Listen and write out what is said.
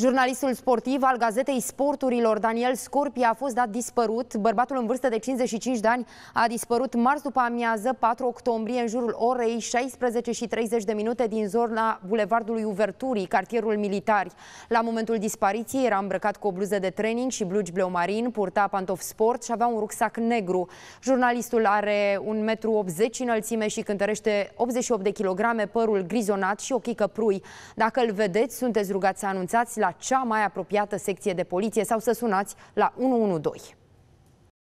Jurnalistul sportiv al Gazetei Sporturilor, Daniel Scorpi, a fost dat dispărut. Bărbatul în vârstă de 55 de ani a dispărut marți după amiază, 4 octombrie, în jurul orei 16 și 30 de minute din zona Bulevardului Uverturii, cartierul Militari. La momentul dispariției era îmbrăcat cu o bluză de training și blugi bleomarin, purta pantof sport și avea un rucsac negru. Jurnalistul are 1,80 m înălțime și cântărește 88 de kilograme, părul grizonat și ochii căprui. Dacă îl vedeți, sunteți rugați să anunțați la la cea mai apropiată secție de poliție sau să sunați la 112.